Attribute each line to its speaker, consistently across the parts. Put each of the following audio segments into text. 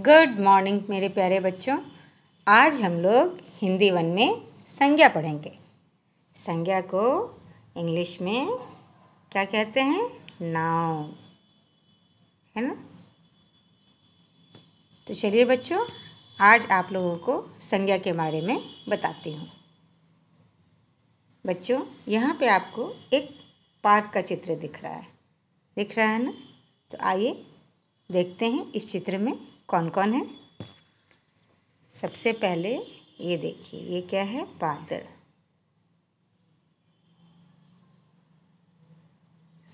Speaker 1: good morning मेरे प्यारे बच्चों आज हम लोग हिंदी वन में संज्ञा पढ़ेंगे संज्ञा को इंग्लिश में क्या कहते हैं नाउ है ना तो चलिए बच्चों आज आप लोगों को संज्ञा के बारे में बताती हूँ बच्चों यहाँ पे आपको एक पार्क का चित्र दिख रहा है दिख रहा है ना तो आइए देखते हैं इस चित्र में कौन कौन है सबसे पहले ये देखिए ये क्या है बादल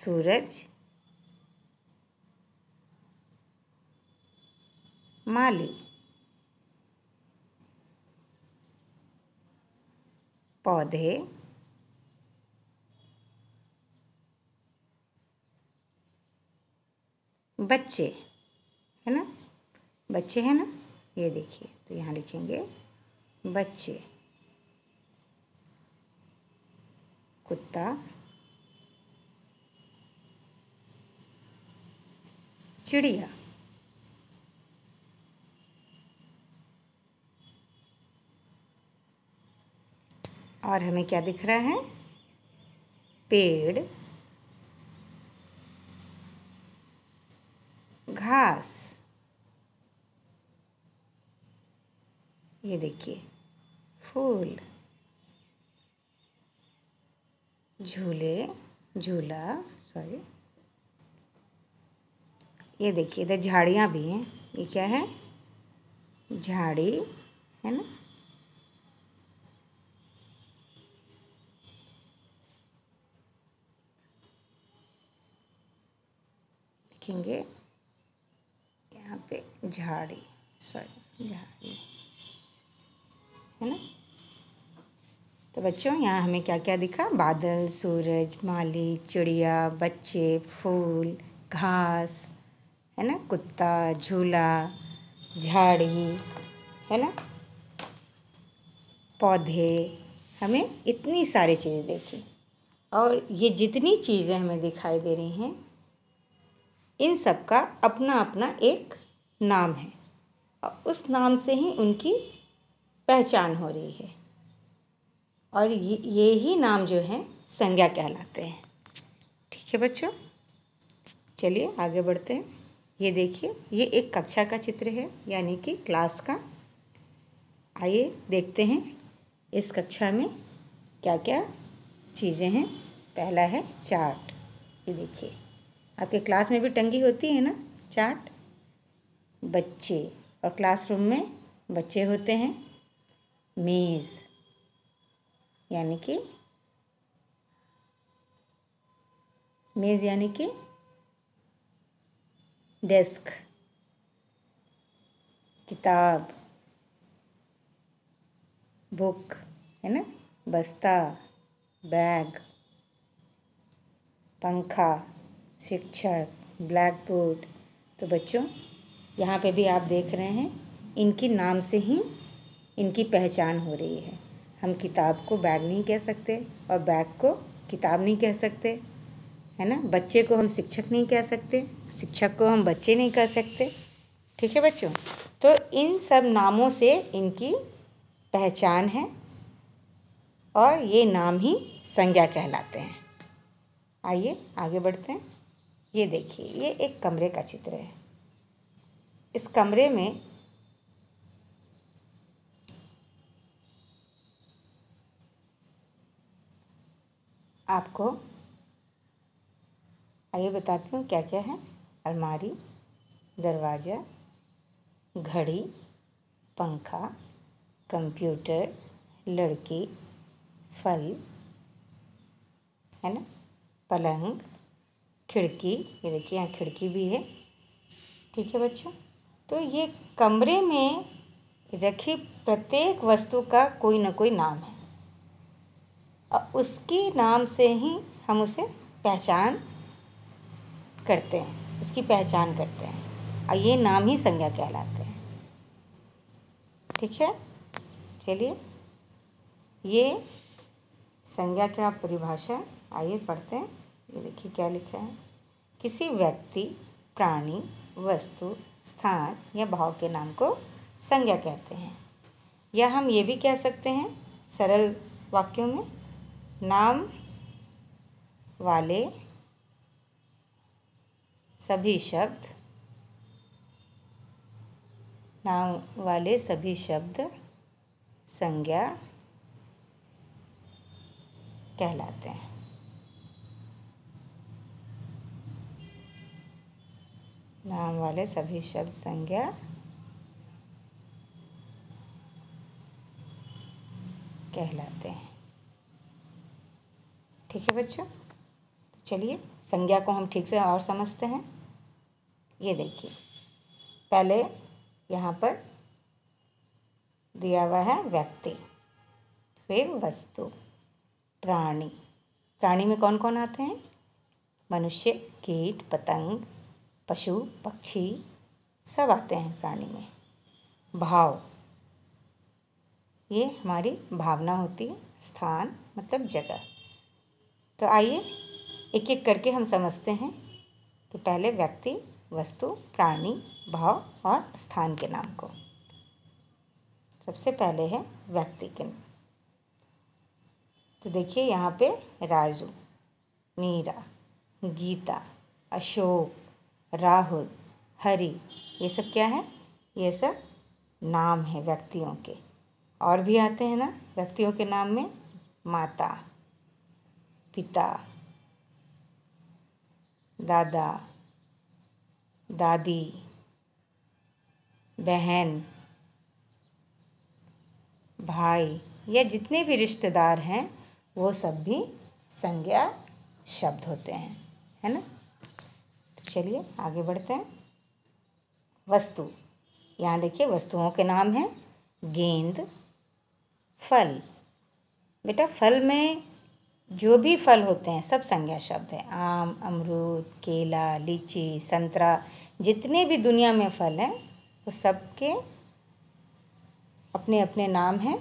Speaker 1: सूरज माली पौधे बच्चे है ना बच्चे हैं ना ये देखिए तो यहाँ लिखेंगे बच्चे कुत्ता चिड़िया और हमें क्या दिख रहा है पेड़ घास ये देखिए फूल झूले झूला सॉरी ये देखिए इधर झाड़ियाँ भी हैं ये क्या है झाड़ी है ना लिखेंगे यहाँ पे झाड़ी सॉरी झाड़ी है ना तो बच्चों यहाँ हमें क्या क्या दिखा बादल सूरज माली चिड़िया बच्चे फूल घास है ना कुत्ता झूला झाड़ी है ना पौधे हमें इतनी सारी चीज़ें देखी और ये जितनी चीज़ें हमें दिखाई दे रही हैं इन सब का अपना अपना एक नाम है और उस नाम से ही उनकी पहचान हो रही है और ये ये ही नाम जो है संज्ञा कहलाते हैं ठीक है बच्चों चलिए आगे बढ़ते हैं ये देखिए ये एक कक्षा का चित्र है यानी कि क्लास का आइए देखते हैं इस कक्षा में क्या क्या चीज़ें हैं पहला है चार्ट ये देखिए आपके क्लास में भी टंगी होती है ना चार्ट बच्चे और क्लासरूम में बच्चे होते हैं मेज़ यानी कि मेज़ यानी कि डेस्क किताब बुक है ना बस्ता बैग पंखा शिक्षक ब्लैक बोर्ड तो बच्चों यहाँ पे भी आप देख रहे हैं इनके नाम से ही इनकी पहचान हो रही है हम किताब को बैग नहीं कह सकते और बैग को किताब नहीं कह सकते है ना बच्चे को हम शिक्षक नहीं कह सकते शिक्षक को हम बच्चे नहीं कह सकते ठीक है बच्चों तो इन सब नामों से इनकी पहचान है और ये नाम ही संज्ञा कहलाते हैं आइए आगे बढ़ते हैं ये देखिए ये एक कमरे का चित्र है इस कमरे में आपको आइए बताती हूँ क्या क्या है अलमारी दरवाज़ा घड़ी पंखा कंप्यूटर लड़की फल है ना पलंग खिड़की ये देखिए यहाँ खिड़की भी है ठीक है बच्चों तो ये कमरे में रखी प्रत्येक वस्तु का कोई ना कोई नाम है उसके नाम से ही हम उसे पहचान करते हैं उसकी पहचान करते हैं और ये नाम ही संज्ञा कहलाते हैं ठीक है चलिए ये संज्ञा का परिभाषा आइए पढ़ते हैं ये देखिए क्या लिखा है किसी व्यक्ति प्राणी वस्तु स्थान या भाव के नाम को संज्ञा कहते हैं या हम ये भी कह सकते हैं सरल वाक्यों में नाम वाले सभी शब्द नाम वाले सभी शब्द संज्ञा कहलाते हैं नाम वाले सभी शब्द संज्ञा कहलाते हैं ठीक है बच्चों तो चलिए संज्ञा को हम ठीक से और समझते हैं ये देखिए पहले यहाँ पर दिया हुआ है व्यक्ति फिर वस्तु प्राणी प्राणी में कौन कौन आते हैं मनुष्य कीट पतंग पशु पक्षी सब आते हैं प्राणी में भाव ये हमारी भावना होती है स्थान मतलब जगह तो आइए एक एक करके हम समझते हैं तो पहले व्यक्ति वस्तु प्राणी भाव और स्थान के नाम को सबसे पहले है व्यक्ति के नाम तो देखिए यहाँ पे राजू मीरा गीता अशोक राहुल हरी ये सब क्या है ये सब नाम है व्यक्तियों के और भी आते हैं ना व्यक्तियों के नाम में माता पिता दादा दादी बहन भाई या जितने भी रिश्तेदार हैं वो सब भी संज्ञा शब्द होते हैं है ना तो चलिए आगे बढ़ते हैं वस्तु यहाँ देखिए वस्तुओं के नाम हैं गेंद फल बेटा फल में जो भी फल होते हैं सब संज्ञा शब्द हैं आम अमरूद केला लीची संतरा जितने भी दुनिया में फल हैं वो सबके अपने अपने नाम हैं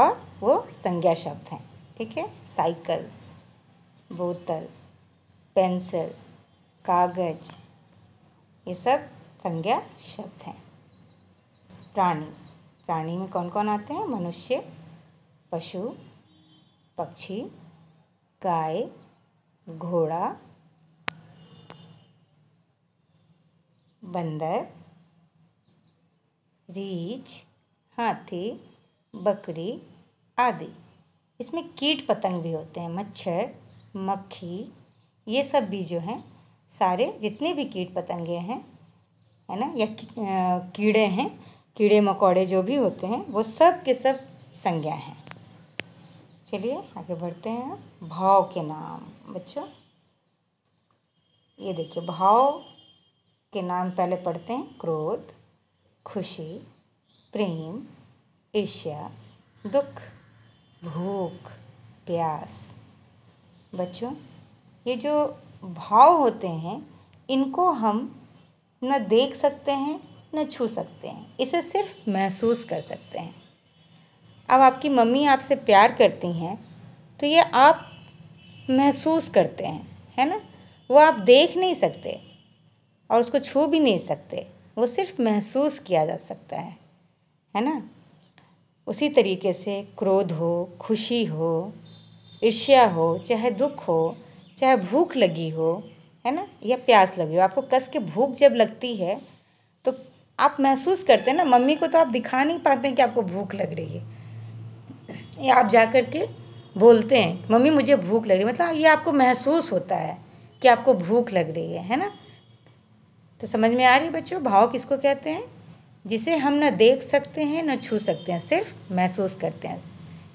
Speaker 1: और वो संज्ञा शब्द हैं ठीक है साइकिल बोतल पेंसिल कागज ये सब संज्ञा शब्द हैं प्राणी प्राणी में कौन कौन आते हैं मनुष्य पशु पक्षी गाय घोड़ा बंदर रीछ हाथी बकरी आदि इसमें कीट पतंग भी होते हैं मच्छर मक्खी ये सब भी जो हैं सारे जितने भी कीट पतंगे हैं है ना या कीड़े हैं कीड़े मकोड़े जो भी होते हैं वो सब के सब संज्ञा हैं चलिए आगे बढ़ते हैं भाव के नाम बच्चों ये देखिए भाव के नाम पहले पढ़ते हैं क्रोध खुशी प्रेम ईर्ष्या दुख भूख प्यास बच्चों ये जो भाव होते हैं इनको हम न देख सकते हैं न छू सकते हैं इसे सिर्फ महसूस कर सकते हैं अब आपकी मम्मी आपसे प्यार करती हैं तो ये आप महसूस करते हैं है ना वो आप देख नहीं सकते और उसको छू भी नहीं सकते वो सिर्फ महसूस किया जा सकता है है ना उसी तरीके से क्रोध हो खुशी हो ईर्ष्या हो चाहे दुख हो चाहे भूख लगी हो है ना या प्यास लगी हो आपको कस के भूख जब लगती है तो आप महसूस करते हैं ना मम्मी को तो आप दिखा नहीं पाते हैं कि आपको भूख लग रही है आप जा कर के बोलते हैं मम्मी मुझे भूख लग रही है मतलब ये आपको महसूस होता है कि आपको भूख लग रही है है ना तो समझ में आ रही है बच्चों भाव किसको कहते हैं जिसे हम ना देख सकते हैं ना छू सकते हैं सिर्फ महसूस करते हैं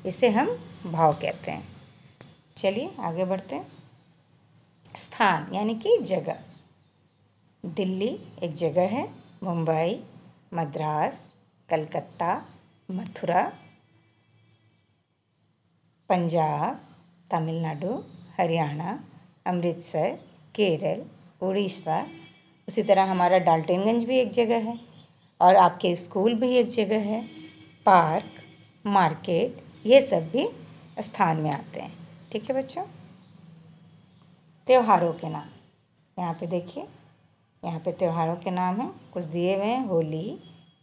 Speaker 1: इसे हम भाव कहते हैं चलिए आगे बढ़ते हैं स्थान यानी कि जगह दिल्ली एक जगह है मुंबई मद्रास कलकत्ता मथुरा पंजाब तमिलनाडु हरियाणा अमृतसर केरल उड़ीसा उसी तरह हमारा डाल्टनगंज भी एक जगह है और आपके स्कूल भी एक जगह है पार्क मार्केट ये सब भी स्थान में आते हैं ठीक है बच्चों त्योहारों के नाम यहाँ पे देखिए यहाँ पे त्योहारों के नाम हैं कुछ दिए हुए हैं होली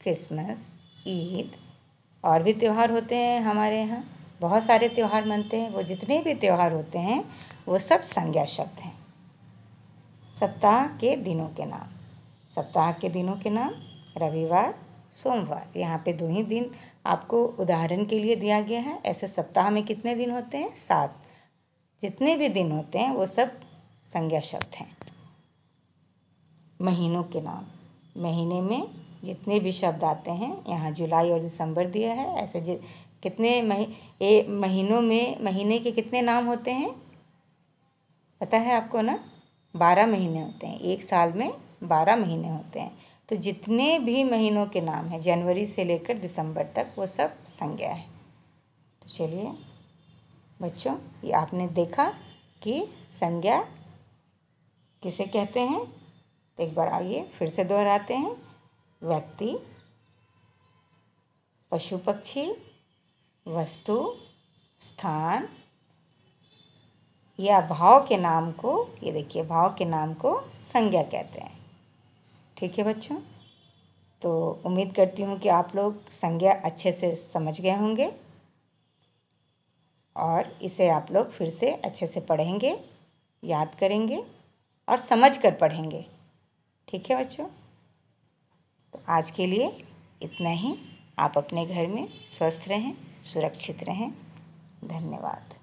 Speaker 1: क्रिसमस ईद और भी त्यौहार होते हैं हमारे यहाँ बहुत सारे त्यौहार मनते हैं वो जितने भी त्यौहार होते हैं वो सब संज्ञा शब्द हैं सप्ताह के दिनों के नाम सप्ताह के दिनों के नाम रविवार सोमवार यहाँ पे दो ही दिन आपको उदाहरण के लिए दिया गया है ऐसे सप्ताह में कितने दिन होते हैं सात जितने भी दिन होते हैं वो सब संज्ञा शब्द हैं महीनों के नाम महीने में जितने भी शब्द आते हैं यहाँ जुलाई और दिसंबर दिया है ऐसे कितने मही ए महीनों में महीने के कितने नाम होते हैं पता है आपको ना बारह महीने होते हैं एक साल में बारह महीने होते हैं तो जितने भी महीनों के नाम हैं जनवरी से लेकर दिसंबर तक वो सब संज्ञा है तो चलिए बच्चों ये आपने देखा कि संज्ञा किसे कहते हैं तो एक बार आइए फिर से दोहराते हैं व्यक्ति पशु पक्षी वस्तु स्थान या भाव के नाम को ये देखिए भाव के नाम को संज्ञा कहते हैं ठीक है बच्चों तो उम्मीद करती हूँ कि आप लोग संज्ञा अच्छे से समझ गए होंगे और इसे आप लोग फिर से अच्छे से पढ़ेंगे याद करेंगे और समझ कर पढ़ेंगे ठीक है बच्चों तो आज के लिए इतना ही आप अपने घर में स्वस्थ रहें सुरक्षित रहें धन्यवाद